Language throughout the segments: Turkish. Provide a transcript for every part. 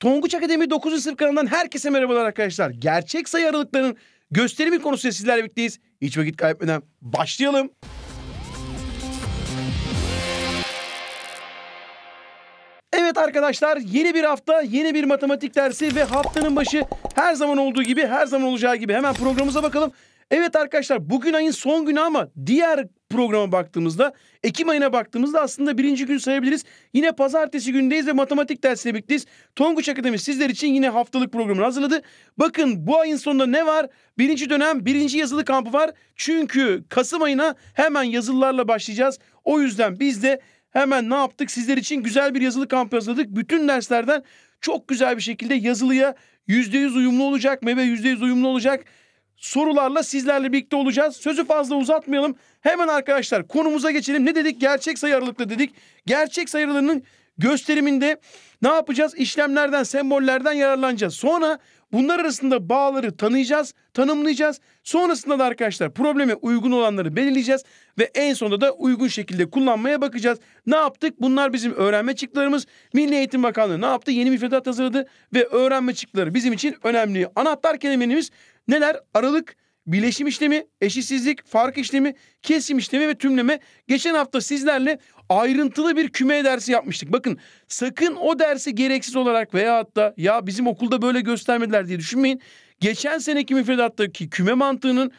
Tonguç Akademi 9. sınıf kanalından herkese merhabalar arkadaşlar. Gerçek sayı aralıklarının gösterimi konusunda sizlerle birlikteyiz. Hiç vakit kaybetmeden başlayalım. Evet arkadaşlar yeni bir hafta, yeni bir matematik dersi ve haftanın başı her zaman olduğu gibi, her zaman olacağı gibi hemen programımıza bakalım. Evet arkadaşlar bugün ayın son günü ama diğer programa baktığımızda Ekim ayına baktığımızda aslında birinci gün sayabiliriz. Yine pazartesi gündeyiz ve matematik dersiyle birlikteyiz. Tonguç Akademi sizler için yine haftalık programını hazırladı. Bakın bu ayın sonunda ne var? Birinci dönem birinci yazılı kampı var. Çünkü Kasım ayına hemen yazılılarla başlayacağız. O yüzden biz de hemen ne yaptık? Sizler için güzel bir yazılı kampı hazırladık. Bütün derslerden çok güzel bir şekilde yazılıya %100 uyumlu olacak. Meve %100 uyumlu olacak sorularla sizlerle birlikte olacağız. Sözü fazla uzatmayalım. Hemen arkadaşlar konumuza geçelim. Ne dedik? Gerçek sayı aralıklı dedik. Gerçek sayı gösteriminde ne yapacağız? İşlemlerden, sembollerden yararlanacağız. Sonra bunlar arasında bağları tanıyacağız, tanımlayacağız. Sonrasında da arkadaşlar probleme uygun olanları belirleyeceğiz ve en sonunda da uygun şekilde kullanmaya bakacağız. Ne yaptık? Bunlar bizim öğrenme çıktılarımız. Milli Eğitim Bakanlığı ne yaptı? Yeni müfredat hazırladı ve öğrenme çıktıları bizim için önemli. Anahtar kelimelerimiz Neler? Aralık, bileşim işlemi, eşitsizlik, fark işlemi, kesim işlemi ve tümleme. Geçen hafta sizlerle ayrıntılı bir küme dersi yapmıştık. Bakın sakın o dersi gereksiz olarak veya hatta ya bizim okulda böyle göstermediler diye düşünmeyin. Geçen seneki müfredattaki küme mantığının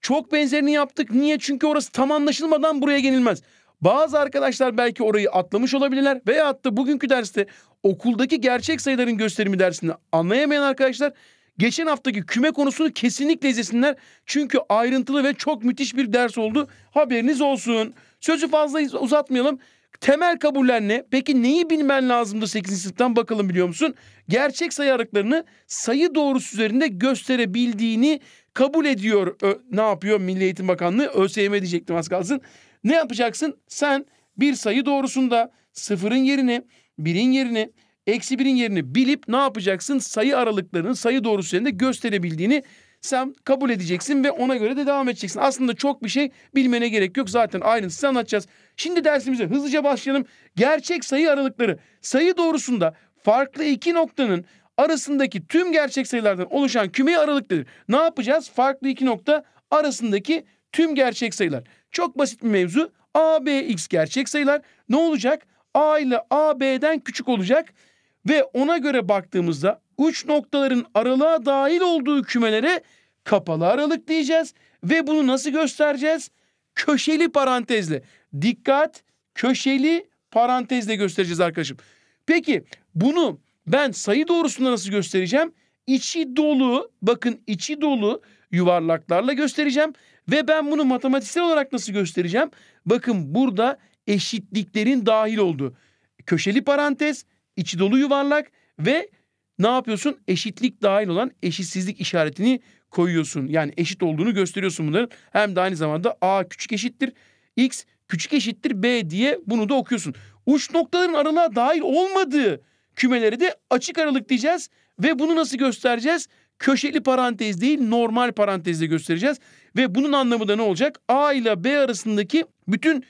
çok benzerini yaptık. Niye? Çünkü orası tam anlaşılmadan buraya gelinmez. Bazı arkadaşlar belki orayı atlamış olabilirler veya hatta bugünkü derste okuldaki gerçek sayıların gösterimi dersini anlayamayan arkadaşlar Geçen haftaki küme konusunu kesinlikle izlesinler. Çünkü ayrıntılı ve çok müthiş bir ders oldu. Haberiniz olsun. Sözü fazla uzatmayalım. Temel kabuller ne? Peki neyi bilmen lazımdı 8. sınıftan bakalım biliyor musun? Gerçek sayı aralıklarını sayı doğrusu üzerinde gösterebildiğini kabul ediyor. Ö, ne yapıyor Milli Eğitim Bakanlığı? ÖSYM diyecektim az kalsın. Ne yapacaksın? Sen bir sayı doğrusunda sıfırın yerini, birin yerini, eksi birin yerini bilip ne yapacaksın? Sayı aralıklarının sayı doğrusu üzerinde gösterebildiğini sen kabul edeceksin ve ona göre de devam edeceksin. Aslında çok bir şey bilmene gerek yok. Zaten ayrıntısını anlatacağız. Şimdi dersimize hızlıca başlayalım. Gerçek sayı aralıkları sayı doğrusunda farklı iki noktanın arasındaki tüm gerçek sayılardan oluşan küme aralıkları. Ne yapacağız? Farklı iki nokta arasındaki tüm gerçek sayılar. Çok basit bir mevzu. A, B, X gerçek sayılar. Ne olacak? A ile A, B'den küçük olacak ve ona göre baktığımızda uç noktaların aralığa dahil olduğu kümelere kapalı aralık diyeceğiz ve bunu nasıl göstereceğiz? Köşeli parantezle. Dikkat köşeli parantezle göstereceğiz arkadaşım. Peki bunu ben sayı doğrusunda nasıl göstereceğim? İçi dolu bakın içi dolu yuvarlaklarla göstereceğim. Ve ben bunu matematiksel olarak nasıl göstereceğim? Bakın burada eşitliklerin dahil olduğu köşeli parantez içi dolu yuvarlak ve ne yapıyorsun? Eşitlik dahil olan eşitsizlik işaretini koyuyorsun. Yani eşit olduğunu gösteriyorsun bunların. Hem de aynı zamanda A küçük eşittir X küçük eşittir B diye bunu da okuyorsun. Uç noktaların aralığa dahil olmadığı kümeleri de açık aralık diyeceğiz. Ve bunu nasıl göstereceğiz? Köşeli parantez değil normal parantezle göstereceğiz. Ve bunun anlamı da ne olacak? A ile B arasındaki bütün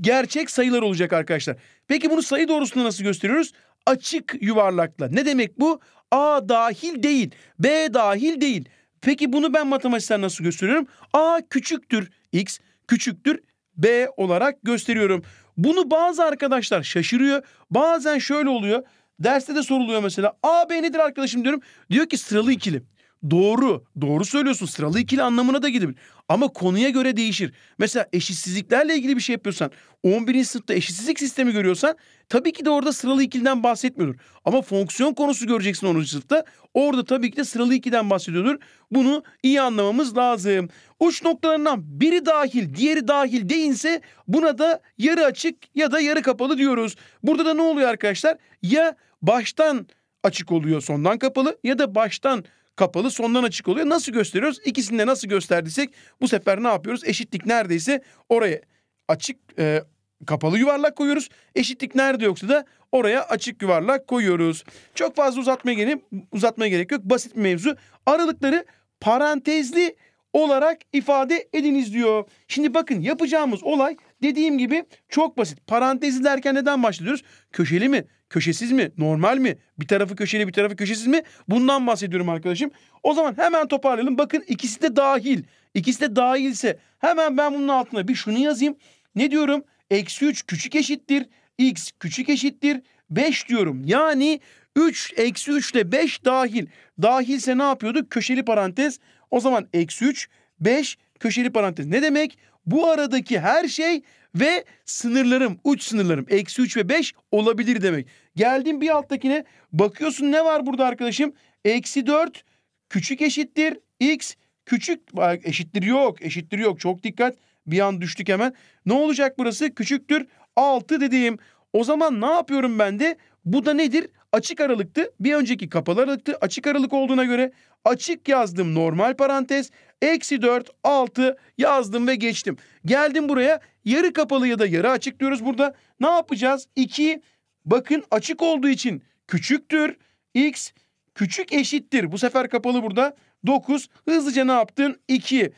gerçek sayılar olacak arkadaşlar. Peki bunu sayı doğrusunda nasıl gösteriyoruz? Açık yuvarlakla. Ne demek bu? A dahil değil. B dahil değil. Peki bunu ben matematikten nasıl gösteriyorum? A küçüktür x küçüktür B olarak gösteriyorum. Bunu bazı arkadaşlar şaşırıyor. Bazen şöyle oluyor. Derste de soruluyor mesela. A B nedir arkadaşım diyorum. Diyor ki sıralı ikili. Doğru. Doğru söylüyorsun. Sıralı ikili anlamına da gidebilir. Ama konuya göre değişir. Mesela eşitsizliklerle ilgili bir şey yapıyorsan, 11. sınıfta eşitsizlik sistemi görüyorsan tabii ki de orada sıralı ikiliden bahsetmiyordur. Ama fonksiyon konusu göreceksin 10. sınıfta. Orada tabii ki de sıralı ikiden bahsediyordur. Bunu iyi anlamamız lazım. Uç noktalarından biri dahil, diğeri dahil değilse buna da yarı açık ya da yarı kapalı diyoruz. Burada da ne oluyor arkadaşlar? Ya baştan açık oluyor sondan kapalı ya da baştan kapalı sondan açık oluyor. Nasıl gösteriyoruz? İkisini de nasıl gösterdiysek bu sefer ne yapıyoruz? Eşitlik neredeyse oraya açık e, kapalı yuvarlak koyuyoruz. Eşitlik nerede yoksa da oraya açık yuvarlak koyuyoruz. Çok fazla uzatmaya gerek, uzatmaya gerek yok. Basit bir mevzu. Aralıkları parantezli olarak ifade ediniz diyor. Şimdi bakın yapacağımız olay dediğim gibi çok basit. Parantezli derken neden başlıyoruz? Köşeli mi? Köşesiz mi? Normal mi? Bir tarafı köşeli bir tarafı köşesiz mi? Bundan bahsediyorum arkadaşım. O zaman hemen toparlayalım. Bakın ikisi de dahil. İkisi de dahilse hemen ben bunun altına bir şunu yazayım. Ne diyorum? Eksi 3 küçük eşittir. X küçük eşittir. 5 diyorum. Yani 3 eksi 3 ile 5 dahil. Dahilse ne yapıyorduk? Köşeli parantez. O zaman eksi 3, 5 köşeli parantez. Ne demek? Bu aradaki her şey ve sınırlarım, uç sınırlarım eksi 3 ve 5 olabilir demek. Geldim bir alttakine bakıyorsun ne var burada arkadaşım? Eksi 4 küçük eşittir x küçük eşittir yok eşittir yok çok dikkat bir an düştük hemen. Ne olacak burası küçüktür 6 dediğim. O zaman ne yapıyorum ben de? Bu da nedir? açık aralıktı. Bir önceki kapalı aralıktı. Açık aralık olduğuna göre açık yazdım normal parantez. Eksi 4, 6 yazdım ve geçtim. Geldim buraya yarı kapalı ya da yarı açık diyoruz burada. Ne yapacağız? 2 bakın açık olduğu için küçüktür. X küçük eşittir. Bu sefer kapalı burada. 9 hızlıca ne yaptın? 2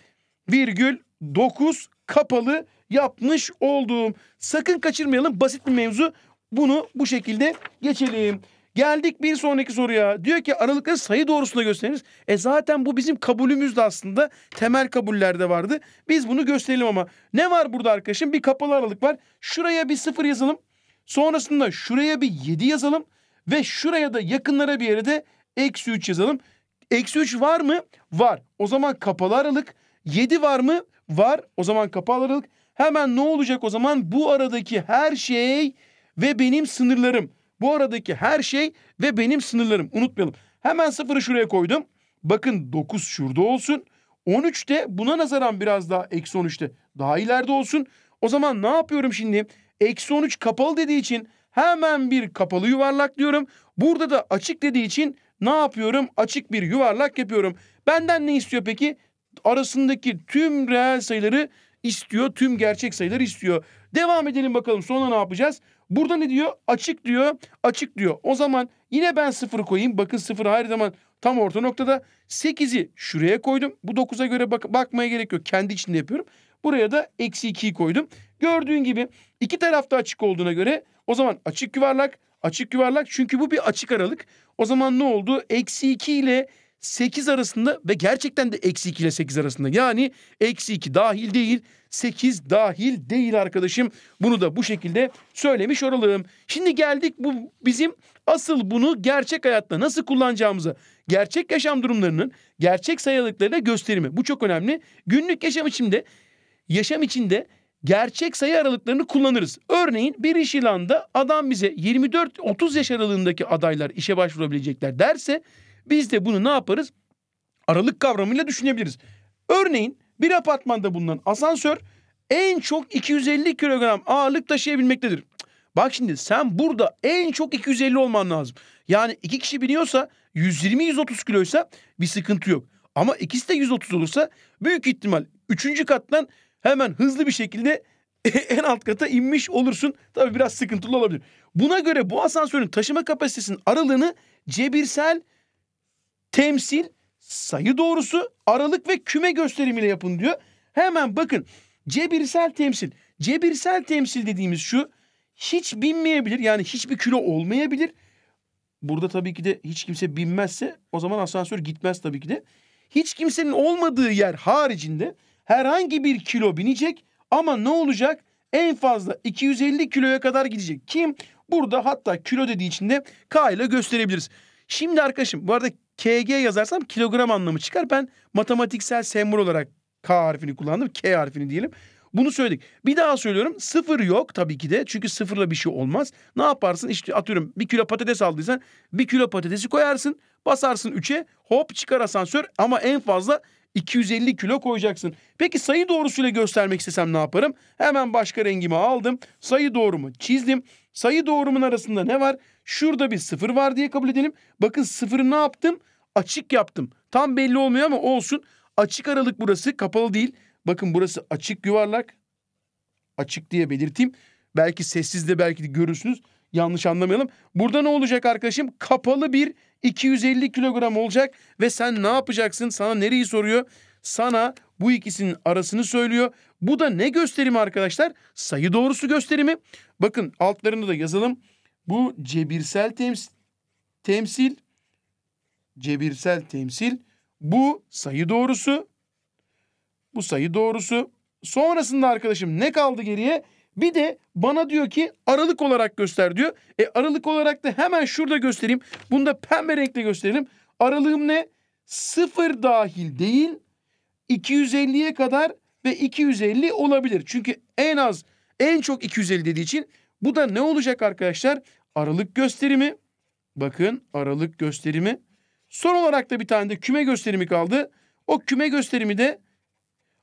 virgül 9 kapalı yapmış olduğum. Sakın kaçırmayalım basit bir mevzu. Bunu bu şekilde geçelim. Geldik bir sonraki soruya. Diyor ki aralıkları sayı doğrusunda gösteriniz. E zaten bu bizim kabulümüzde aslında temel kabullerde vardı. Biz bunu gösterelim ama. Ne var burada arkadaşım? Bir kapalı aralık var. Şuraya bir sıfır yazalım. Sonrasında şuraya bir yedi yazalım. Ve şuraya da yakınlara bir yere de eksi üç yazalım. Eksi üç var mı? Var. O zaman kapalı aralık. Yedi var mı? Var. O zaman kapalı aralık. Hemen ne olacak o zaman? Bu aradaki her şey ve benim sınırlarım bu aradaki her şey ve benim sınırlarım unutmayalım. Hemen sıfırı şuraya koydum. Bakın 9 şurada olsun. 13'te buna nazaran biraz daha eksi 13'te daha ileride olsun. O zaman ne yapıyorum şimdi? Eksi 13 kapalı dediği için hemen bir kapalı yuvarlak diyorum. Burada da açık dediği için ne yapıyorum? Açık bir yuvarlak yapıyorum. Benden ne istiyor peki? Arasındaki tüm reel sayıları istiyor. Tüm gerçek sayılar istiyor. Devam edelim bakalım sonra ne yapacağız? Burada ne diyor? Açık diyor. Açık diyor. O zaman yine ben sıfır koyayım. Bakın sıfır her zaman tam orta noktada. 8'i şuraya koydum. Bu 9'a göre bak bakmaya gerek yok. Kendi içinde yapıyorum. Buraya da eksi 2'yi koydum. Gördüğün gibi iki tarafta açık olduğuna göre o zaman açık yuvarlak açık yuvarlak çünkü bu bir açık aralık. O zaman ne oldu? Eksi 2 ile 8 arasında ve gerçekten de eksi 2 ile 8 arasında. Yani eksi 2 dahil değil 8 dahil değil arkadaşım. Bunu da bu şekilde söylemiş olalım. Şimdi geldik bu bizim asıl bunu gerçek hayatta nasıl kullanacağımıza. Gerçek yaşam durumlarının gerçek sayılıklarıyla gösterimi. Bu çok önemli. Günlük yaşam içinde yaşam içinde gerçek sayı aralıklarını kullanırız. Örneğin bir iş ilanında adam bize 24-30 yaş aralığındaki adaylar işe başvurabilecekler derse biz de bunu ne yaparız? Aralık kavramıyla düşünebiliriz. Örneğin bir apartmanda bulunan asansör en çok 250 kilogram ağırlık taşıyabilmektedir. Bak şimdi sen burada en çok 250 olman lazım. Yani iki kişi biniyorsa 120-130 kiloysa bir sıkıntı yok. Ama ikisi de 130 olursa büyük ihtimal 3. kattan hemen hızlı bir şekilde en alt kata inmiş olursun. Tabii biraz sıkıntılı olabilir. Buna göre bu asansörün taşıma kapasitesinin aralığını cebirsel temsil, sayı doğrusu, aralık ve küme gösterimiyle yapın diyor. Hemen bakın cebirsel temsil. Cebirsel temsil dediğimiz şu hiç binmeyebilir yani hiçbir kilo olmayabilir. Burada tabii ki de hiç kimse binmezse o zaman asansör gitmez tabii ki de. Hiç kimsenin olmadığı yer haricinde herhangi bir kilo binecek ama ne olacak? En fazla 250 kiloya kadar gidecek. Kim? Burada hatta kilo dediği için de K ile gösterebiliriz. Şimdi arkadaşım bu arada KG yazarsam kilogram anlamı çıkar. Ben matematiksel sembol olarak K harfini kullandım. K harfini diyelim. Bunu söyledik. Bir daha söylüyorum. Sıfır yok tabii ki de. Çünkü sıfırla bir şey olmaz. Ne yaparsın? İşte atıyorum bir kilo patates aldıysan bir kilo patatesi koyarsın. Basarsın 3'e hop çıkar asansör ama en fazla 250 kilo koyacaksın. Peki sayı doğrusuyla göstermek istesem ne yaparım? Hemen başka rengimi aldım. Sayı doğrumu çizdim. Sayı doğrumun arasında ne var? Şurada bir sıfır var diye kabul edelim. Bakın sıfırı ne yaptım? Açık yaptım. Tam belli olmuyor ama olsun. Açık aralık burası kapalı değil. Bakın burası açık yuvarlak. Açık diye belirteyim. Belki sessiz de belki de görürsünüz. Yanlış anlamayalım. Burada ne olacak arkadaşım? Kapalı bir 250 kilogram olacak. Ve sen ne yapacaksın? Sana nereyi soruyor? Sana bu ikisinin arasını söylüyor. Bu da ne gösterimi arkadaşlar? Sayı doğrusu gösterimi. Bakın altlarında da yazalım. Bu cebirsel temsil, temsil cebirsel temsil. Bu sayı doğrusu. Bu sayı doğrusu. Sonrasında arkadaşım ne kaldı geriye? Bir de bana diyor ki aralık olarak göster diyor. E aralık olarak da hemen şurada göstereyim. Bunu da pembe renkle gösterelim. Aralığım ne? Sıfır dahil değil. 250'ye kadar ve 250 olabilir. Çünkü en az en çok 250 dediği için bu da ne olacak arkadaşlar? Aralık gösterimi. Bakın aralık gösterimi. Son olarak da bir tane de küme gösterimi kaldı. O küme gösterimi de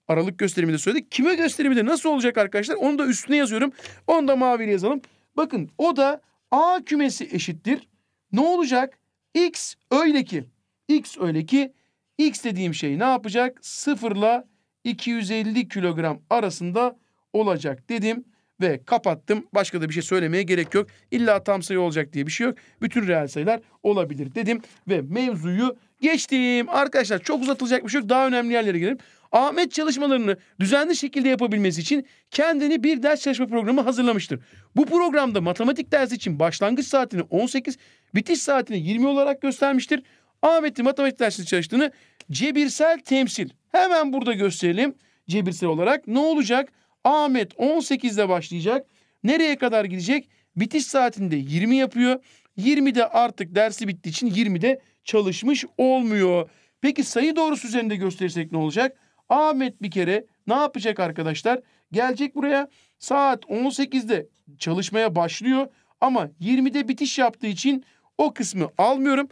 aralık gösterimi de söyledik. Küme gösterimi de nasıl olacak arkadaşlar? Onu da üstüne yazıyorum. Onu da maviyle yazalım. Bakın o da A kümesi eşittir. Ne olacak? X öyle ki. X öyle ki. X dediğim şey ne yapacak? Sıfırla 250 kilogram arasında olacak dedim ve kapattım. Başka da bir şey söylemeye gerek yok. İlla tam sayı olacak diye bir şey yok. Bütün reel sayılar olabilir dedim ve mevzuyu geçtim. Arkadaşlar çok uzatılacak bir şey yok. Daha önemli yerlere gelelim. Ahmet çalışmalarını düzenli şekilde yapabilmesi için kendini bir ders çalışma programı hazırlamıştır. Bu programda matematik dersi için başlangıç saatini 18, bitiş saatini 20 olarak göstermiştir. Ahmet'in matematik dersini çalıştığını cebirsel temsil. Hemen burada gösterelim cebirsel olarak. Ne olacak? Ahmet 18'de başlayacak. Nereye kadar gidecek? Bitiş saatinde 20 yapıyor. 20'de artık dersi bittiği için 20'de çalışmış olmuyor. Peki sayı doğrusu üzerinde gösterirsek ne olacak? Ahmet bir kere ne yapacak arkadaşlar? Gelecek buraya saat 18'de çalışmaya başlıyor ama 20'de bitiş yaptığı için o kısmı almıyorum.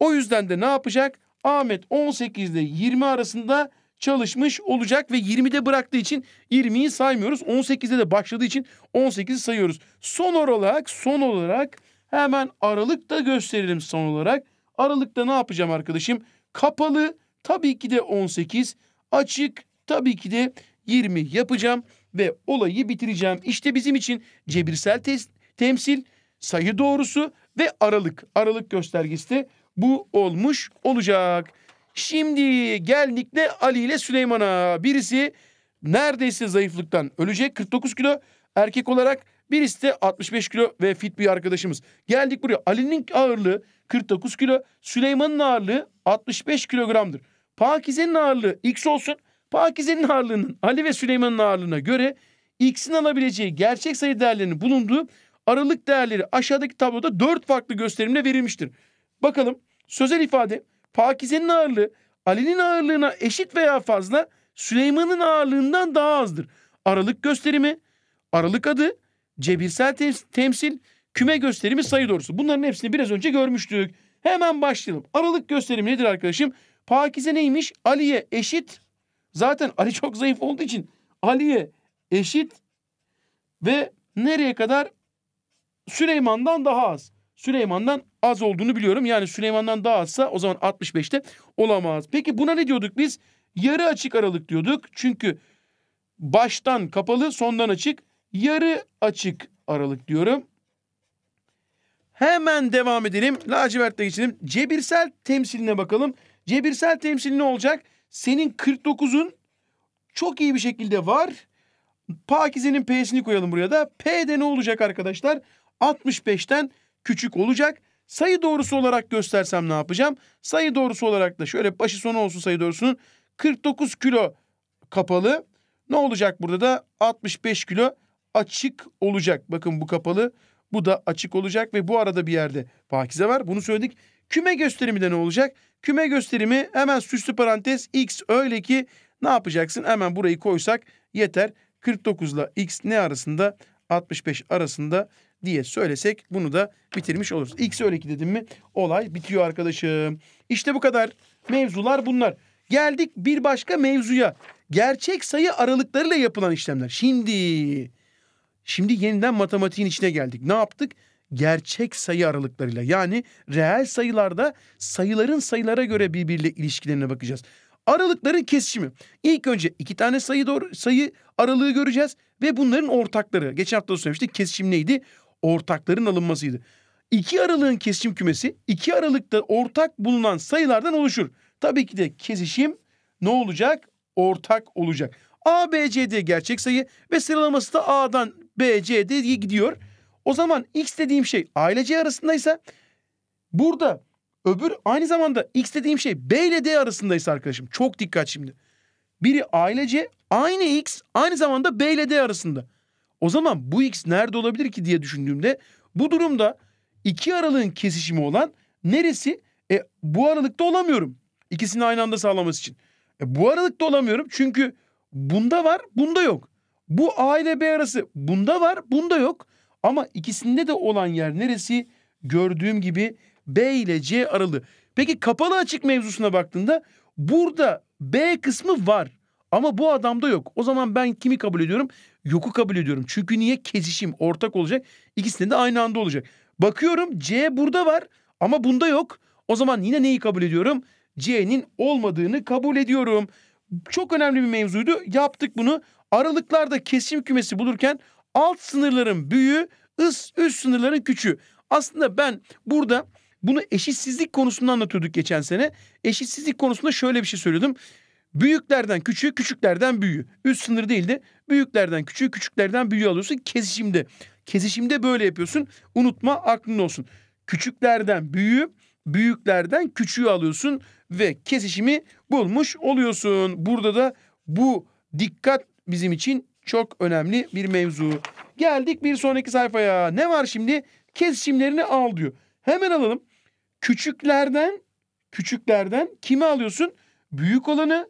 O yüzden de ne yapacak? Ahmet 18 ile 20 arasında çalışmış olacak ve 20'de bıraktığı için 20'yi saymıyoruz. 18'de de başladığı için 18'i sayıyoruz. Son olarak son olarak hemen aralıkta gösterelim son olarak. Aralıkta ne yapacağım arkadaşım? Kapalı tabii ki de 18, açık tabii ki de 20 yapacağım ve olayı bitireceğim. İşte bizim için cebirsel temsil, sayı doğrusu ve aralık. Aralık göstergesi de bu olmuş olacak. Şimdi geldik de Ali ile Süleyman'a. Birisi neredeyse zayıflıktan ölecek 49 kilo erkek olarak. Birisi de 65 kilo ve fit bir arkadaşımız. Geldik buraya. Ali'nin ağırlığı 49 kilo. Süleyman'ın ağırlığı 65 kilogramdır. Pakize'nin ağırlığı X olsun. Pakize'nin ağırlığının Ali ve Süleyman'ın ağırlığına göre X'in alabileceği gerçek sayı değerlerinin bulunduğu aralık değerleri aşağıdaki tabloda 4 farklı gösterimle verilmiştir. Bakalım sözel ifade Pakize'nin ağırlığı Ali'nin ağırlığına eşit veya fazla Süleyman'ın ağırlığından daha azdır. Aralık gösterimi, aralık adı, cebirsel temsil, küme gösterimi sayı doğrusu. Bunların hepsini biraz önce görmüştük. Hemen başlayalım. Aralık gösterimi nedir arkadaşım? Pakize neymiş? Ali'ye eşit. Zaten Ali çok zayıf olduğu için Ali'ye eşit ve nereye kadar Süleyman'dan daha az. Süleyman'dan az olduğunu biliyorum. Yani Süleyman'dan daha azsa o zaman 65'te olamaz. Peki buna ne diyorduk biz? Yarı açık aralık diyorduk. Çünkü baştan kapalı sondan açık yarı açık aralık diyorum. Hemen devam edelim. Lacivert'te geçelim. Cebirsel temsiline bakalım. Cebirsel temsil ne olacak? Senin 49'un çok iyi bir şekilde var. Pakize'nin P'sini koyalım buraya da. P'de ne olacak arkadaşlar? 65'ten küçük olacak. Sayı doğrusu olarak göstersem ne yapacağım? Sayı doğrusu olarak da şöyle başı sonu olsun sayı doğrusunun 49 kilo kapalı. Ne olacak burada da 65 kilo açık olacak. Bakın bu kapalı bu da açık olacak ve bu arada bir yerde pakize var. Bunu söyledik. Küme gösterimi de ne olacak? Küme gösterimi hemen süslü parantez x öyle ki ne yapacaksın? Hemen burayı koysak yeter. 49 ile x ne arasında? 65 arasında diye söylesek bunu da bitirmiş oluruz. İlk öyle ki dedim mi olay bitiyor arkadaşım. İşte bu kadar. Mevzular bunlar. Geldik bir başka mevzuya. Gerçek sayı aralıklarıyla yapılan işlemler. Şimdi şimdi yeniden matematiğin içine geldik. Ne yaptık? Gerçek sayı aralıklarıyla yani reel sayılarda sayıların sayılara göre birbiriyle ilişkilerine bakacağız. Aralıkların kesişimi. İlk önce iki tane sayı doğru sayı aralığı göreceğiz ve bunların ortakları. Geçen hafta da söylemiştik kesişim neydi? ortakların alınmasıydı. İki aralığın kesişim kümesi iki aralıkta ortak bulunan sayılardan oluşur. Tabii ki de kesişim ne olacak? Ortak olacak. A, B, C, D gerçek sayı ve sıralaması da A'dan B, C, D diye gidiyor. O zaman X dediğim şey A ile C arasındaysa burada öbür aynı zamanda X dediğim şey B ile D arasındaysa arkadaşım çok dikkat şimdi. Biri A ile C aynı X aynı zamanda B ile D arasında. O zaman bu x nerede olabilir ki diye düşündüğümde bu durumda iki aralığın kesişimi olan neresi? E, bu aralıkta olamıyorum. İkisini aynı anda sağlaması için. E, bu aralıkta olamıyorum çünkü bunda var bunda yok. Bu A ile B arası bunda var bunda yok. Ama ikisinde de olan yer neresi? Gördüğüm gibi B ile C aralığı. Peki kapalı açık mevzusuna baktığında burada B kısmı var. Ama bu adamda yok. O zaman ben kimi kabul ediyorum? yoku kabul ediyorum. Çünkü niye? Kesişim ortak olacak. İkisinin de aynı anda olacak. Bakıyorum C burada var ama bunda yok. O zaman yine neyi kabul ediyorum? C'nin olmadığını kabul ediyorum. Çok önemli bir mevzuydu. Yaptık bunu. Aralıklarda kesim kümesi bulurken alt sınırların büyüğü, üst sınırların küçüğü. Aslında ben burada bunu eşitsizlik konusunda anlatıyorduk geçen sene. Eşitsizlik konusunda şöyle bir şey söylüyordum. Büyüklerden küçüğü, küçüklerden büyüğü. Üst sınır değildi. Büyüklerden küçüğü, küçüklerden büyüğü alıyorsun kesişimde. Kesişimde böyle yapıyorsun. Unutma aklın olsun. Küçüklerden büyüğü, büyüklerden küçüğü alıyorsun ve kesişimi bulmuş oluyorsun. Burada da bu dikkat bizim için çok önemli bir mevzu. Geldik bir sonraki sayfaya. Ne var şimdi? Kesişimlerini al diyor. Hemen alalım. Küçüklerden küçüklerden kimi alıyorsun? Büyük olanı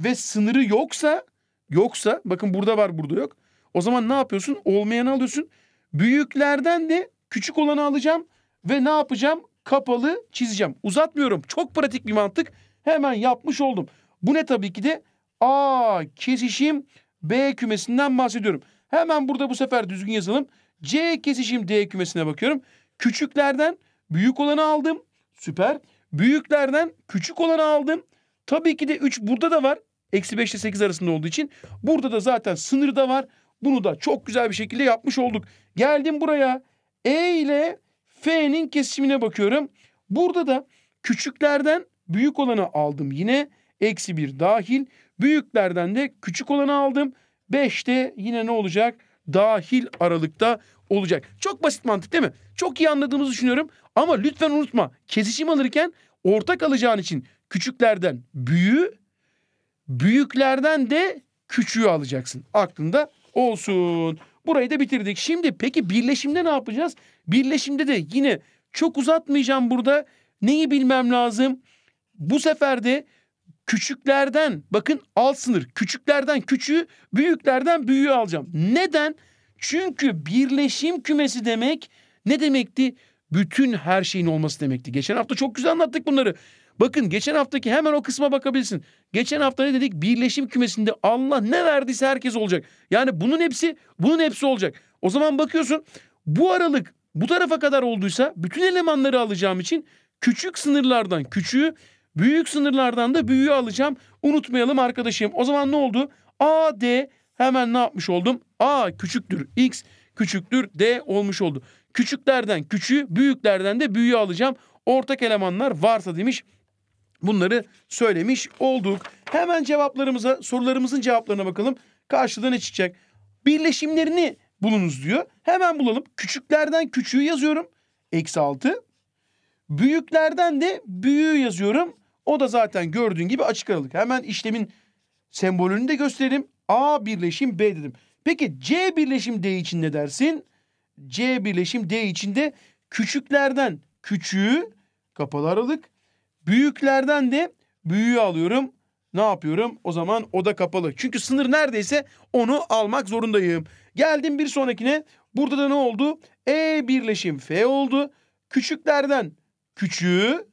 ve sınırı yoksa yoksa bakın burada var burada yok. O zaman ne yapıyorsun? Olmayanı alıyorsun. Büyüklerden de küçük olanı alacağım ve ne yapacağım? Kapalı çizeceğim. Uzatmıyorum. Çok pratik bir mantık. Hemen yapmış oldum. Bu ne tabii ki de A kesişim B kümesinden bahsediyorum. Hemen burada bu sefer düzgün yazalım. C kesişim D kümesine bakıyorum. Küçüklerden büyük olanı aldım. Süper. Büyüklerden küçük olanı aldım. Tabii ki de 3 burada da var. Eksi 5 ile 8 arasında olduğu için. Burada da zaten sınırda var. Bunu da çok güzel bir şekilde yapmış olduk. Geldim buraya. E ile F'nin kesişimine bakıyorum. Burada da küçüklerden büyük olanı aldım. Yine eksi 1 dahil. Büyüklerden de küçük olanı aldım. 5 de yine ne olacak? Dahil aralıkta olacak. Çok basit mantık değil mi? Çok iyi anladığımızı düşünüyorum. Ama lütfen unutma. Kesişim alırken ortak alacağın için küçüklerden büyüğü, büyüklerden de küçüğü alacaksın. Aklında olsun. Burayı da bitirdik. Şimdi peki birleşimde ne yapacağız? Birleşimde de yine çok uzatmayacağım burada. Neyi bilmem lazım? Bu sefer de küçüklerden bakın alt sınır küçüklerden küçüğü büyüklerden büyüğü alacağım. Neden? Çünkü birleşim kümesi demek ne demekti? Bütün her şeyin olması demekti. Geçen hafta çok güzel anlattık bunları. Bakın geçen haftaki hemen o kısma bakabilirsin. Geçen hafta ne dedik? Birleşim kümesinde Allah ne verdiyse herkes olacak. Yani bunun hepsi bunun hepsi olacak. O zaman bakıyorsun bu aralık bu tarafa kadar olduysa bütün elemanları alacağım için küçük sınırlardan küçüğü büyük sınırlardan da büyüğü alacağım. Unutmayalım arkadaşım. O zaman ne oldu? A, D hemen ne yapmış oldum? A küçüktür X küçüktür D olmuş oldu. Küçüklerden küçüğü büyüklerden de büyüğü alacağım. Ortak elemanlar varsa demiş. Bunları söylemiş olduk. Hemen cevaplarımıza, sorularımızın cevaplarına bakalım. Karşıda ne çıkacak? Birleşimlerini bulunuz diyor. Hemen bulalım. Küçüklerden küçüğü yazıyorum. Eksi altı. Büyüklerden de büyüğü yazıyorum. O da zaten gördüğün gibi açık aralık. Hemen işlemin sembolünü de gösterelim. A birleşim B dedim. Peki C birleşim D için ne dersin? C birleşim D içinde küçüklerden küçüğü kapalı aralık Büyüklerden de büyüğü alıyorum. Ne yapıyorum? O zaman oda kapalı. Çünkü sınır neredeyse onu almak zorundayım. Geldim bir sonrakine. Burada da ne oldu? E birleşim F oldu. Küçüklerden küçüğü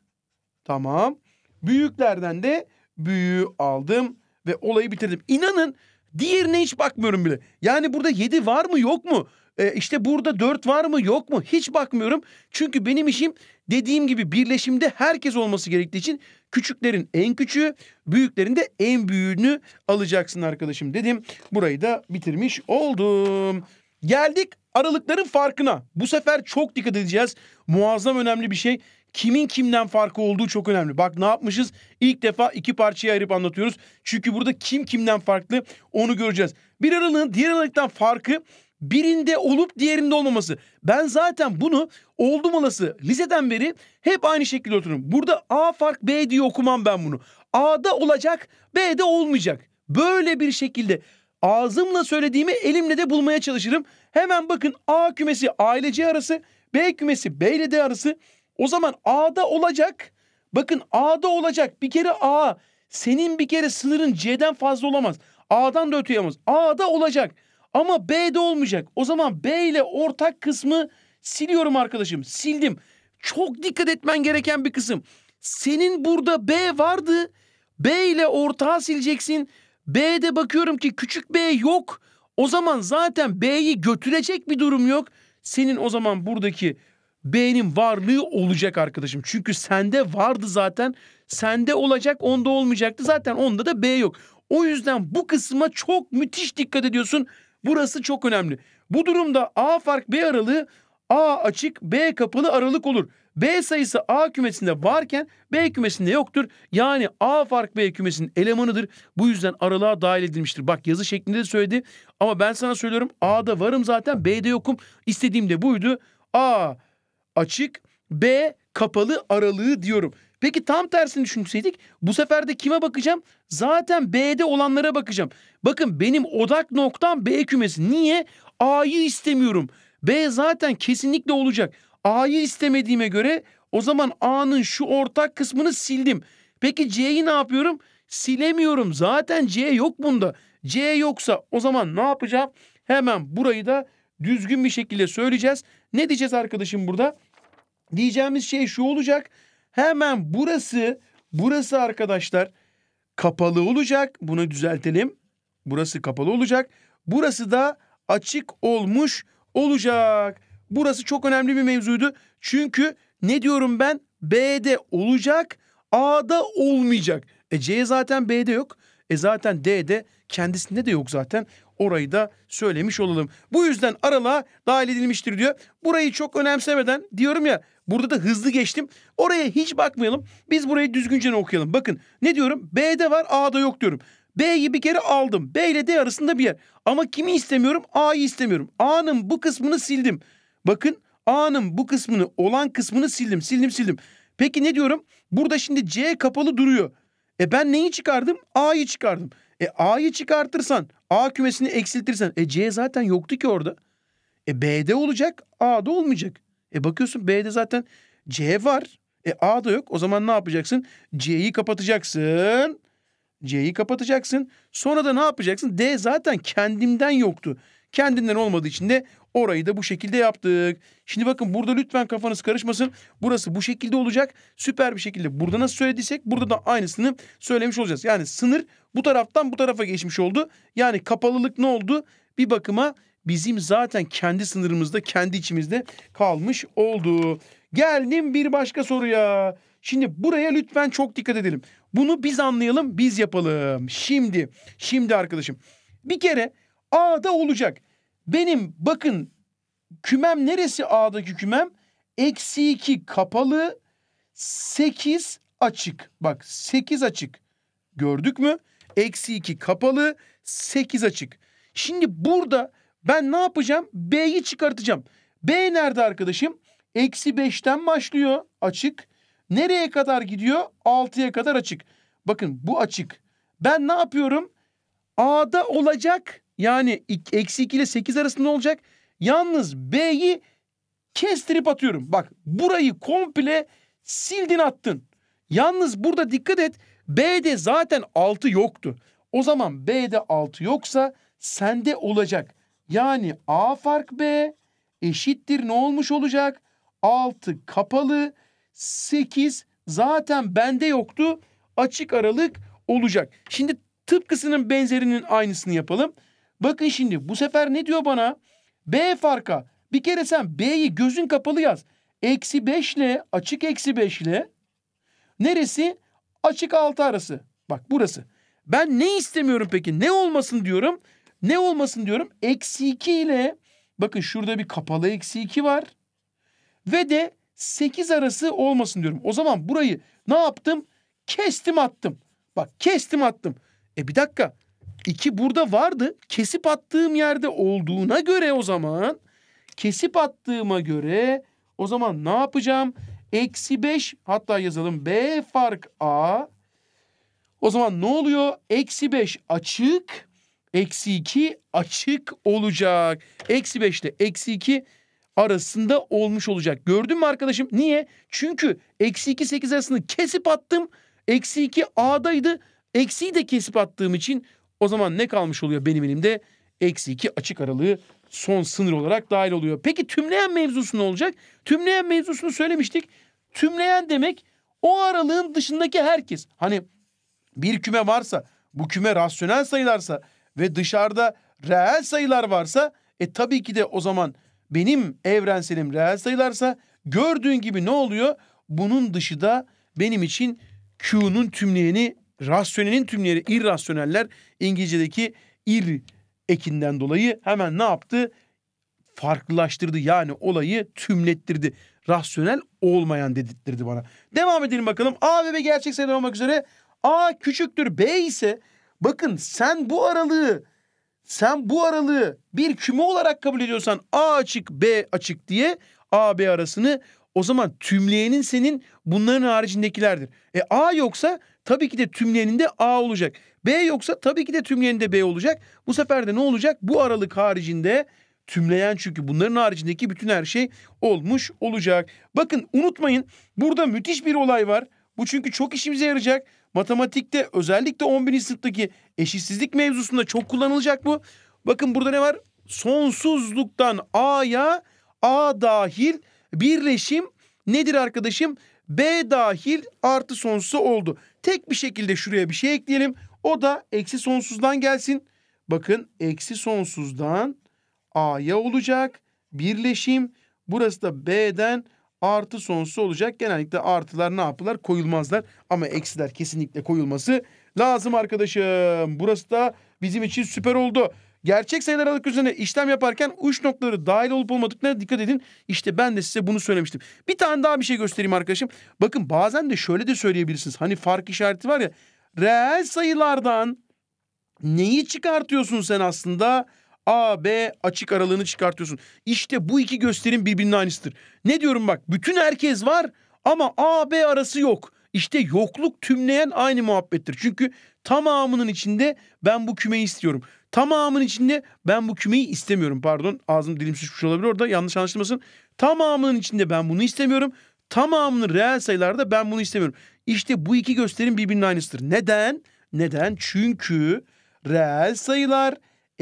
tamam. Büyüklerden de büyüğü aldım ve olayı bitirdim. İnanın diğerine hiç bakmıyorum bile. Yani burada 7 var mı yok mu? E, işte burada 4 var mı yok mu? Hiç bakmıyorum. Çünkü benim işim Dediğim gibi birleşimde herkes olması gerektiği için küçüklerin en küçüğü, büyüklerin de en büyüğünü alacaksın arkadaşım dedim. Burayı da bitirmiş oldum. Geldik aralıkların farkına. Bu sefer çok dikkat edeceğiz. Muazzam önemli bir şey. Kimin kimden farkı olduğu çok önemli. Bak ne yapmışız? İlk defa iki parçaya ayırıp anlatıyoruz. Çünkü burada kim kimden farklı onu göreceğiz. Bir aralığın diğer aralıktan farkı birinde olup diğerinde olmaması. Ben zaten bunu oldum olası liseden beri hep aynı şekilde oturuyorum. Burada A fark B diye okumam ben bunu. A'da olacak B'de olmayacak. Böyle bir şekilde ağzımla söylediğimi elimle de bulmaya çalışırım. Hemen bakın A kümesi A ile C arası, B kümesi B ile D arası. O zaman A'da olacak. Bakın A'da olacak. Bir kere A senin bir kere sınırın C'den fazla olamaz. A'dan da öte olamaz. A'da olacak. Ama B'de olmayacak. O zaman B ile ortak kısmı siliyorum arkadaşım. Sildim. Çok dikkat etmen gereken bir kısım. Senin burada B vardı. B ile ortağı sileceksin. B'de bakıyorum ki küçük B yok. O zaman zaten B'yi götürecek bir durum yok. Senin o zaman buradaki B'nin varlığı olacak arkadaşım. Çünkü sende vardı zaten. Sende olacak onda olmayacaktı. Zaten onda da B yok. O yüzden bu kısma çok müthiş dikkat ediyorsun. Burası çok önemli. Bu durumda A fark B aralığı A açık B kapalı aralık olur. B sayısı A kümesinde varken B kümesinde yoktur. Yani A fark B kümesinin elemanıdır. Bu yüzden aralığa dahil edilmiştir. Bak yazı şeklinde de söyledi. Ama ben sana söylüyorum A'da varım zaten B'de yokum. İstediğim de buydu. A açık B kapalı aralığı diyorum. Peki tam tersini düşünseydik bu sefer de kime bakacağım? Zaten B'de olanlara bakacağım. Bakın benim odak noktam B kümesi. Niye? A'yı istemiyorum. B zaten kesinlikle olacak. A'yı istemediğime göre o zaman A'nın şu ortak kısmını sildim. Peki C'yi ne yapıyorum? Silemiyorum. Zaten C yok bunda. C yoksa o zaman ne yapacağım? Hemen burayı da düzgün bir şekilde söyleyeceğiz. Ne diyeceğiz arkadaşım burada? Diyeceğimiz şey şu olacak. Hemen burası, burası arkadaşlar kapalı olacak. Bunu düzeltelim. Burası kapalı olacak. Burası da açık olmuş olacak. Burası çok önemli bir mevzuydu. Çünkü ne diyorum ben? B'de olacak, A'da olmayacak. E C zaten B'de yok. E zaten D'de kendisinde de yok zaten. Orayı da söylemiş olalım. Bu yüzden aralığa dahil edilmiştir diyor. Burayı çok önemsemeden diyorum ya Burada da hızlı geçtim. Oraya hiç bakmayalım. Biz burayı düzgünce okuyalım. Bakın ne diyorum? B'de var A'da yok diyorum. B'yi bir kere aldım. B ile D arasında bir yer. Ama kimi istemiyorum? A'yı istemiyorum. A'nın bu kısmını sildim. Bakın A'nın bu kısmını olan kısmını sildim. Sildim sildim. Peki ne diyorum? Burada şimdi C kapalı duruyor. E ben neyi çıkardım? A'yı çıkardım. E A'yı çıkartırsan, A kümesini eksiltirsen, e C zaten yoktu ki orada. E B'de olacak, A'da olmayacak. E bakıyorsun B'de zaten C var. E da yok. O zaman ne yapacaksın? C'yi kapatacaksın. C'yi kapatacaksın. Sonra da ne yapacaksın? D zaten kendimden yoktu. Kendinden olmadığı için de orayı da bu şekilde yaptık. Şimdi bakın burada lütfen kafanız karışmasın. Burası bu şekilde olacak. Süper bir şekilde burada nasıl söylediysek burada da aynısını söylemiş olacağız. Yani sınır bu taraftan bu tarafa geçmiş oldu. Yani kapalılık ne oldu? Bir bakıma bizim zaten kendi sınırımızda, kendi içimizde kalmış oldu. Geldim bir başka soruya. Şimdi buraya lütfen çok dikkat edelim. Bunu biz anlayalım, biz yapalım. Şimdi, şimdi arkadaşım. Bir kere A'da olacak. Benim bakın kümem neresi A'daki kümem? Eksi 2 kapalı, 8 açık. Bak 8 açık. Gördük mü? Eksi 2 kapalı, 8 açık. Şimdi burada ben ne yapacağım? B'yi çıkartacağım. B nerede arkadaşım? Eksi 5'ten başlıyor açık. Nereye kadar gidiyor? 6'ya kadar açık. Bakın bu açık. Ben ne yapıyorum? A'da olacak. Yani eksi 2 ile 8 arasında olacak. Yalnız B'yi kestirip atıyorum. Bak burayı komple sildin attın. Yalnız burada dikkat et. B'de zaten 6 yoktu. O zaman B'de 6 yoksa sende olacak. Yani A fark B eşittir ne olmuş olacak? 6 kapalı 8 zaten bende yoktu açık aralık olacak. Şimdi tıpkısının benzerinin aynısını yapalım. Bakın şimdi bu sefer ne diyor bana? B farka bir kere sen B'yi gözün kapalı yaz. Eksi 5 ile açık eksi 5 ile neresi? Açık 6 arası. Bak burası. Ben ne istemiyorum peki? Ne olmasın diyorum? Ne olmasın diyorum? Eksi 2 ile bakın şurada bir kapalı eksi 2 var. Ve de 8 arası olmasın diyorum. O zaman burayı ne yaptım? Kestim attım. Bak kestim attım. E bir dakika. 2 burada vardı. Kesip attığım yerde olduğuna göre o zaman kesip attığıma göre o zaman ne yapacağım? Eksi 5 hatta yazalım B fark A. O zaman ne oluyor? Eksi 5 açık eksi 2 açık olacak. Eksi 5 ile eksi 2 arasında olmuş olacak. Gördün mü arkadaşım? Niye? Çünkü eksi 2 8 arasını kesip attım. Eksi 2 A'daydı. Eksiyi de kesip attığım için o zaman ne kalmış oluyor benim elimde? Eksi 2 açık aralığı son sınır olarak dahil oluyor. Peki tümleyen mevzusu ne olacak? Tümleyen mevzusunu söylemiştik. Tümleyen demek o aralığın dışındaki herkes. Hani bir küme varsa bu küme rasyonel sayılarsa ve dışarıda reel sayılar varsa e tabii ki de o zaman benim evrenselim reel sayılarsa gördüğün gibi ne oluyor? Bunun dışı da benim için Q'nun tümleyeni, rasyonelin tümleyeni irrasyoneller İngilizce'deki ir ekinden dolayı hemen ne yaptı? Farklılaştırdı yani olayı tümlettirdi. Rasyonel olmayan dedirttirdi bana. Devam edelim bakalım. A ve B gerçek sayılar olmak üzere A küçüktür B ise Bakın sen bu aralığı sen bu aralığı bir küme olarak kabul ediyorsan A açık B açık diye A B arasını o zaman tümleyenin senin bunların haricindekilerdir. E A yoksa tabii ki de tümleyenin de A olacak. B yoksa tabii ki de tümleyenin de B olacak. Bu sefer de ne olacak? Bu aralık haricinde tümleyen çünkü bunların haricindeki bütün her şey olmuş olacak. Bakın unutmayın burada müthiş bir olay var. Bu çünkü çok işimize yarayacak matematikte özellikle 11. sınıftaki eşitsizlik mevzusunda çok kullanılacak bu. Bakın burada ne var? Sonsuzluktan A'ya A dahil birleşim nedir arkadaşım? B dahil artı sonsuza oldu. Tek bir şekilde şuraya bir şey ekleyelim. O da eksi sonsuzdan gelsin. Bakın eksi sonsuzdan A'ya olacak. Birleşim. Burası da B'den artı sonsuz olacak. Genellikle artılar ne yapılar? Koyulmazlar. Ama eksiler kesinlikle koyulması lazım arkadaşım. Burası da bizim için süper oldu. Gerçek sayılar aralık üzerine işlem yaparken uç noktaları dahil olup olmadıklarına dikkat edin. İşte ben de size bunu söylemiştim. Bir tane daha bir şey göstereyim arkadaşım. Bakın bazen de şöyle de söyleyebilirsiniz. Hani fark işareti var ya. Reel sayılardan neyi çıkartıyorsun sen aslında? Aslında A, B açık aralığını çıkartıyorsun. İşte bu iki gösterim birbirinin aynısıdır. Ne diyorum bak bütün herkes var ama A, B arası yok. İşte yokluk tümleyen aynı muhabbettir. Çünkü tamamının içinde ben bu kümeyi istiyorum. Tamamının içinde ben bu kümeyi istemiyorum. Pardon ağzım dilim suçmuş olabilir orada yanlış anlaşılmasın. Tamamının içinde ben bunu istemiyorum. Tamamının reel sayılarda ben bunu istemiyorum. İşte bu iki gösterim birbirinin aynısıdır. Neden? Neden? Çünkü reel sayılar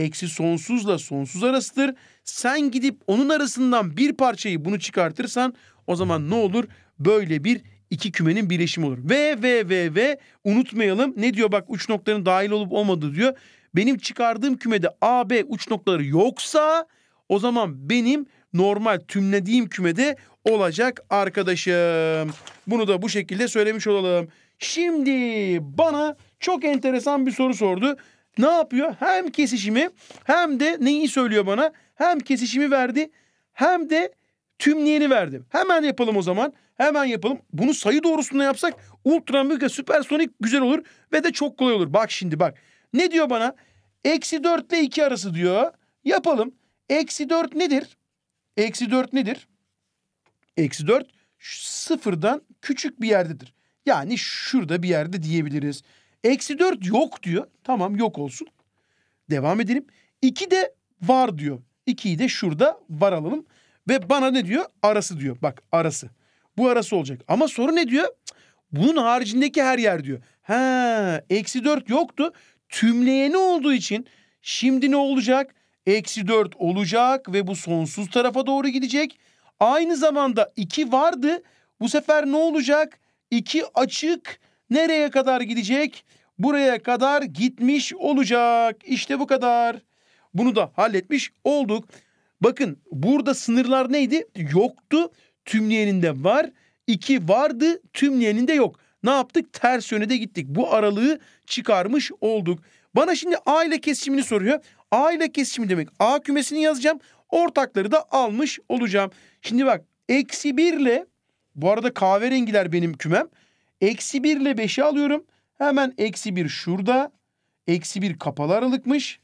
eksi sonsuzla sonsuz arasıdır. Sen gidip onun arasından bir parçayı bunu çıkartırsan o zaman ne olur? Böyle bir iki kümenin birleşimi olur. Ve ve ve ve unutmayalım ne diyor bak uç noktaların dahil olup olmadığı diyor. Benim çıkardığım kümede A, B uç noktaları yoksa o zaman benim normal tümlediğim kümede olacak arkadaşım. Bunu da bu şekilde söylemiş olalım. Şimdi bana çok enteresan bir soru sordu ne yapıyor? Hem kesişimi hem de neyi söylüyor bana? Hem kesişimi verdi hem de tümleyeni verdi. Hemen yapalım o zaman. Hemen yapalım. Bunu sayı doğrusunda yapsak ultramika süpersonik güzel olur ve de çok kolay olur. Bak şimdi bak. Ne diyor bana? Eksi 4 ile 2 arası diyor. Yapalım. Eksi 4 nedir? Eksi 4 nedir? Eksi 4 sıfırdan küçük bir yerdedir. Yani şurada bir yerde diyebiliriz. Eksi 4 yok diyor. Tamam yok olsun. Devam edelim. 2 de var diyor. 2'yi de şurada var alalım. Ve bana ne diyor? Arası diyor. Bak arası. Bu arası olacak. Ama soru ne diyor? Bunun haricindeki her yer diyor. Ha, eksi 4 yoktu. Tümleyeni olduğu için şimdi ne olacak? Eksi 4 olacak ve bu sonsuz tarafa doğru gidecek. Aynı zamanda 2 vardı. Bu sefer ne olacak? 2 açık Nereye kadar gidecek? Buraya kadar gitmiş olacak. İşte bu kadar. Bunu da halletmiş olduk. Bakın burada sınırlar neydi? Yoktu. Tümleyeninde var. İki vardı. Tümleyeninde yok. Ne yaptık? Ters yöne de gittik. Bu aralığı çıkarmış olduk. Bana şimdi A ile kesişimini soruyor. A ile kesişimi demek. A kümesini yazacağım. Ortakları da almış olacağım. Şimdi bak eksi 1 ile bu arada kahverengiler benim kümem. Eksi 1 ile 5'i alıyorum. Hemen eksi 1 şurada. Eksi 1 kapalı aralıkmış.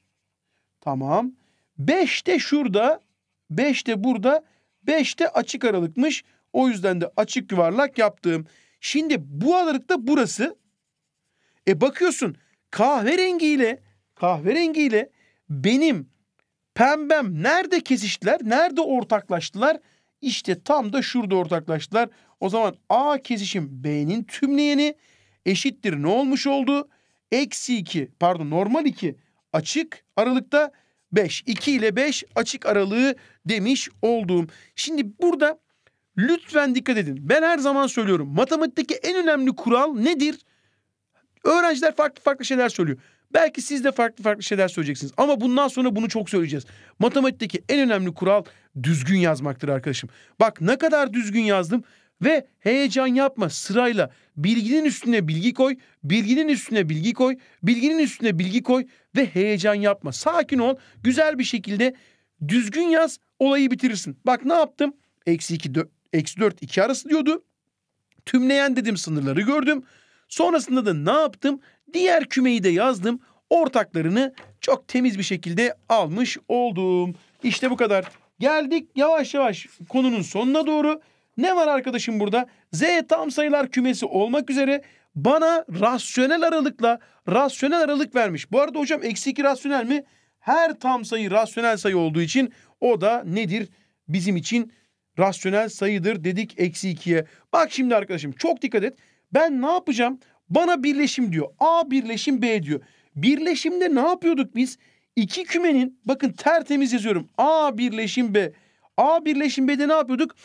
Tamam. 5 de şurada. 5 de burada. 5 de açık aralıkmış. O yüzden de açık yuvarlak yaptığım Şimdi bu aralıkta burası. E bakıyorsun kahverengiyle kahverengiyle benim pembem nerede kesiştiler? Nerede ortaklaştılar? İşte tam da şurada ortaklaştılar. O zaman A kesişim B'nin tümleyeni eşittir ne olmuş oldu? Eksi 2 pardon normal 2 açık aralıkta 5. 2 ile 5 açık aralığı demiş olduğum. Şimdi burada lütfen dikkat edin. Ben her zaman söylüyorum. Matematikteki en önemli kural nedir? Öğrenciler farklı farklı şeyler söylüyor. Belki siz de farklı farklı şeyler söyleyeceksiniz. Ama bundan sonra bunu çok söyleyeceğiz. Matematikteki en önemli kural düzgün yazmaktır arkadaşım. Bak ne kadar düzgün yazdım. Ve heyecan yapma sırayla bilginin üstüne bilgi koy, bilginin üstüne bilgi koy, bilginin üstüne bilgi koy ve heyecan yapma. Sakin ol, güzel bir şekilde düzgün yaz, olayı bitirirsin. Bak ne yaptım? Eksi 2, eksi 4, 2 arası diyordu. Tümleyen dedim sınırları gördüm. Sonrasında da ne yaptım? Diğer kümeyi de yazdım. Ortaklarını çok temiz bir şekilde almış oldum. İşte bu kadar. Geldik yavaş yavaş konunun sonuna doğru. Ne var arkadaşım burada? Z tam sayılar kümesi olmak üzere bana rasyonel aralıkla rasyonel aralık vermiş. Bu arada hocam eksi 2 rasyonel mi? Her tam sayı rasyonel sayı olduğu için o da nedir? Bizim için rasyonel sayıdır dedik eksi 2'ye. Bak şimdi arkadaşım çok dikkat et. Ben ne yapacağım? Bana birleşim diyor. A birleşim B diyor. Birleşimde ne yapıyorduk biz? İki kümenin bakın tertemiz yazıyorum. A birleşim B. A birleşim B'de ne yapıyorduk?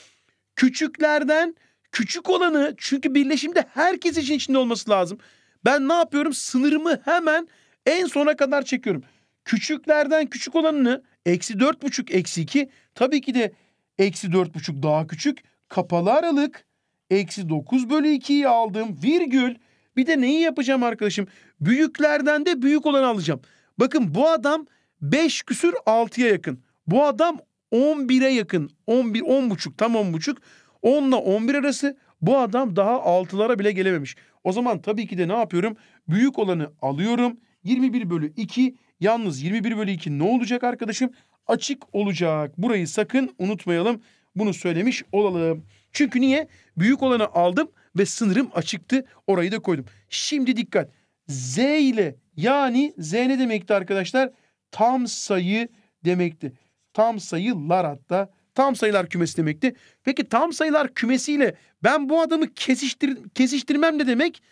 Küçüklerden küçük olanı çünkü birleşimde herkes için içinde olması lazım. Ben ne yapıyorum? Sınırımı hemen en sona kadar çekiyorum. Küçüklerden küçük olanını eksi dört buçuk eksi iki tabii ki de eksi dört buçuk daha küçük kapalı aralık eksi dokuz bölü ikiyi aldım virgül bir de neyi yapacağım arkadaşım büyüklerden de büyük olanı alacağım. Bakın bu adam beş küsür altıya yakın bu adam 11'e yakın 11 10 buçuk tam 10 buçuk 10 ile 11 arası bu adam daha 6'lara bile gelememiş. O zaman tabii ki de ne yapıyorum? Büyük olanı alıyorum. 21 bölü 2 yalnız 21 bölü 2 ne olacak arkadaşım? Açık olacak. Burayı sakın unutmayalım. Bunu söylemiş olalım. Çünkü niye? Büyük olanı aldım ve sınırım açıktı. Orayı da koydum. Şimdi dikkat. Z ile yani Z ne demekti arkadaşlar? Tam sayı demekti tam sayılar hatta tam sayılar kümesi demekti. Peki tam sayılar kümesiyle ben bu adamı kesiştir, kesiştirmem ne demek?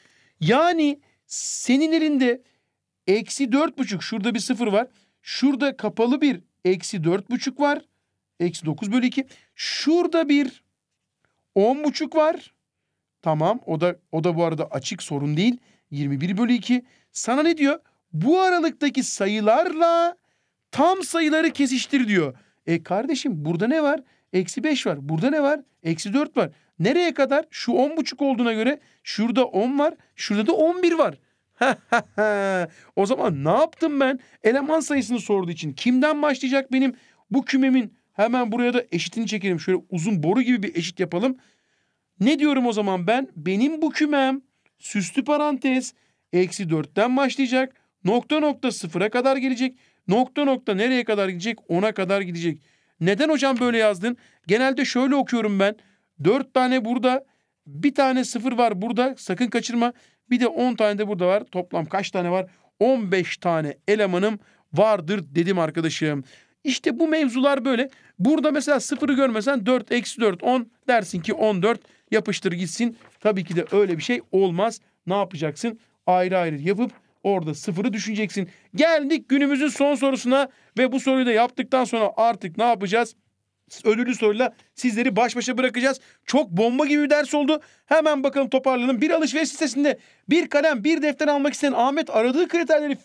Yani senin elinde eksi dört buçuk şurada bir sıfır var. Şurada kapalı bir eksi dört buçuk var. Eksi dokuz bölü iki. Şurada bir on buçuk var. Tamam o da, o da bu arada açık sorun değil. 21 bölü 2. Sana ne diyor? Bu aralıktaki sayılarla Tam sayıları kesiştir diyor. E kardeşim burada ne var? Eksi 5 var. Burada ne var? Eksi 4 var. Nereye kadar? Şu buçuk olduğuna göre şurada 10 var. Şurada da 11 var. o zaman ne yaptım ben? Eleman sayısını sorduğu için kimden başlayacak benim bu kümemin? Hemen buraya da eşitini çekelim. Şöyle uzun boru gibi bir eşit yapalım. Ne diyorum o zaman ben? Benim bu kümem süslü parantez eksi 4'ten başlayacak. Nokta nokta sıfıra kadar gelecek. Nokta nokta nereye kadar gidecek? Ona kadar gidecek. Neden hocam böyle yazdın? Genelde şöyle okuyorum ben. 4 tane burada, bir tane sıfır var burada. Sakın kaçırma. Bir de 10 tane de burada var. Toplam kaç tane var? 15 tane elemanım vardır dedim arkadaşım. İşte bu mevzular böyle. Burada mesela sıfırı görmesen 4 eksi 4 10 dersin ki 14 yapıştır gitsin. Tabii ki de öyle bir şey olmaz. Ne yapacaksın? Ayrı ayrı yapıp Orada sıfırı düşüneceksin. Geldik günümüzün son sorusuna ve bu soruyu da yaptıktan sonra artık ne yapacağız? Ödüllü soruyla sizleri baş başa bırakacağız. Çok bomba gibi bir ders oldu. Hemen bakalım toparlanın. Bir alışveriş sitesinde bir kalem bir defter almak isteyen Ahmet aradığı kriterleri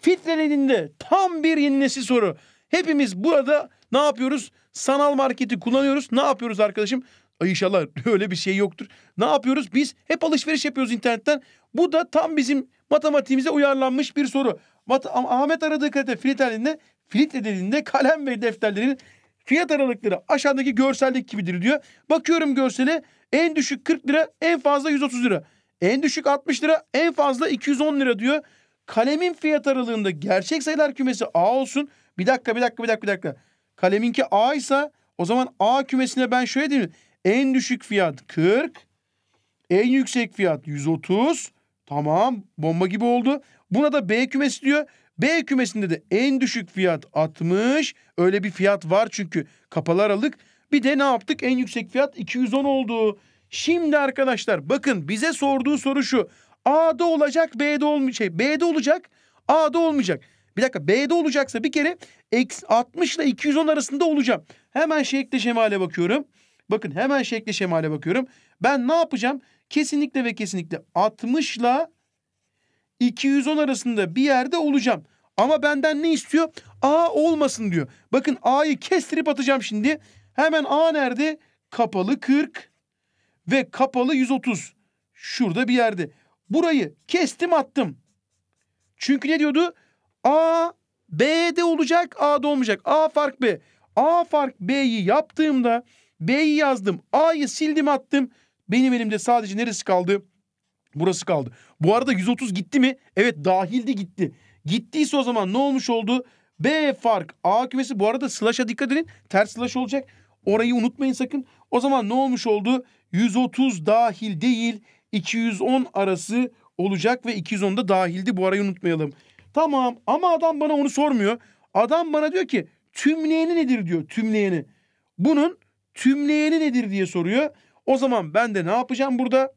filtrelediğinde tam bir yeni soru. Hepimiz burada ne yapıyoruz? Sanal marketi kullanıyoruz. Ne yapıyoruz arkadaşım? Ay inşallah öyle bir şey yoktur. Ne yapıyoruz? Biz hep alışveriş yapıyoruz internetten. Bu da tam bizim matematiğimize uyarlanmış bir soru. Mat Ahmet aradığı kalite filitelinde filtre dediğinde kalem ve defterlerin fiyat aralıkları aşağıdaki görseldeki gibidir diyor. Bakıyorum görsele en düşük 40 lira en fazla 130 lira. En düşük 60 lira en fazla 210 lira diyor. Kalemin fiyat aralığında gerçek sayılar kümesi A olsun. Bir dakika bir dakika bir dakika bir dakika. Kaleminki A ise o zaman A kümesine ben şöyle diyeyim. En düşük fiyat 40. En yüksek fiyat 130. Tamam bomba gibi oldu. Buna da B kümesi diyor. B kümesinde de en düşük fiyat 60. Öyle bir fiyat var çünkü kapalı aralık. Bir de ne yaptık? En yüksek fiyat 210 oldu. Şimdi arkadaşlar bakın bize sorduğu soru şu. A'da olacak B'de olmayacak. Şey, B'de olacak A'da olmayacak. Bir dakika B'de olacaksa bir kere 60 ile 210 arasında olacağım. Hemen şekle şemale bakıyorum. Bakın hemen şekle şemale bakıyorum. Ben ne yapacağım? kesinlikle ve kesinlikle 60 ile 210 arasında bir yerde olacağım. Ama benden ne istiyor? A olmasın diyor. Bakın A'yı kestirip atacağım şimdi. Hemen A nerede? Kapalı 40 ve kapalı 130. Şurada bir yerde. Burayı kestim attım. Çünkü ne diyordu? A B'de olacak A'da olmayacak. A fark B. A fark B'yi yaptığımda B'yi yazdım. A'yı sildim attım. Benim elimde sadece neresi kaldı? Burası kaldı. Bu arada 130 gitti mi? Evet dahildi gitti. Gittiyse o zaman ne olmuş oldu? B fark A kümesi. Bu arada slash'a dikkat edin. Ters slash olacak. Orayı unutmayın sakın. O zaman ne olmuş oldu? 130 dahil değil 210 arası olacak ve 210 da dahildi. Bu arayı unutmayalım. Tamam ama adam bana onu sormuyor. Adam bana diyor ki tümleyeni nedir diyor tümleyeni. Bunun tümleyeni nedir diye soruyor. O zaman ben de ne yapacağım burada?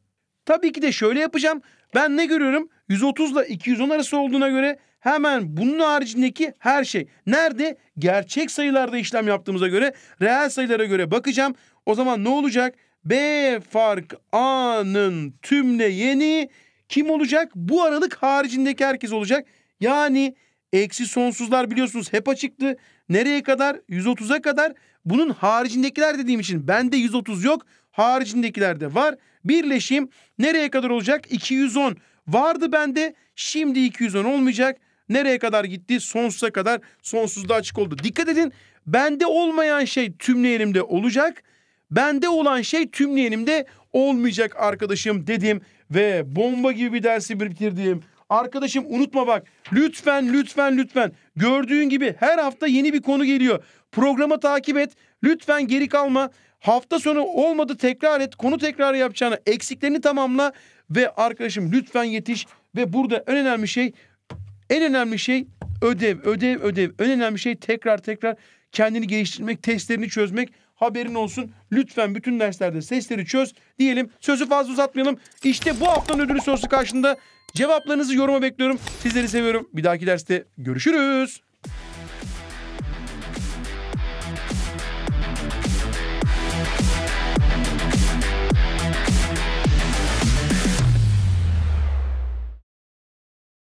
Tabii ki de şöyle yapacağım. Ben ne görüyorum? 130 ile 210 arası olduğuna göre hemen bunun haricindeki her şey. Nerede? Gerçek sayılarda işlem yaptığımıza göre reel sayılara göre bakacağım. O zaman ne olacak? B fark A'nın tümle yeni kim olacak? Bu aralık haricindeki herkes olacak. Yani eksi sonsuzlar biliyorsunuz hep açıktı. Nereye kadar? 130'a kadar. Bunun haricindekiler dediğim için bende 130 yok. Haricindekiler de var. Birleşim nereye kadar olacak? 210 vardı bende. Şimdi 210 olmayacak. Nereye kadar gitti? Sonsuza kadar sonsuzda açık oldu. Dikkat edin. Bende olmayan şey tümleyelimde olacak. Bende olan şey tümleyelimde olmayacak arkadaşım dedim. Ve bomba gibi bir dersi bitirdim. Arkadaşım unutma bak. Lütfen lütfen lütfen. Gördüğün gibi her hafta yeni bir konu geliyor. programı takip et. Lütfen geri kalma. Hafta sonu olmadı tekrar et. Konu tekrar yapacağını eksiklerini tamamla ve arkadaşım lütfen yetiş ve burada en önemli şey en önemli şey ödev, ödev, ödev. En önemli şey tekrar tekrar kendini geliştirmek, testlerini çözmek. Haberin olsun. Lütfen bütün derslerde sesleri çöz diyelim. Sözü fazla uzatmayalım. İşte bu haftanın ödülü sorusu karşında. Cevaplarınızı yoruma bekliyorum. Sizleri seviyorum. Bir dahaki derste görüşürüz.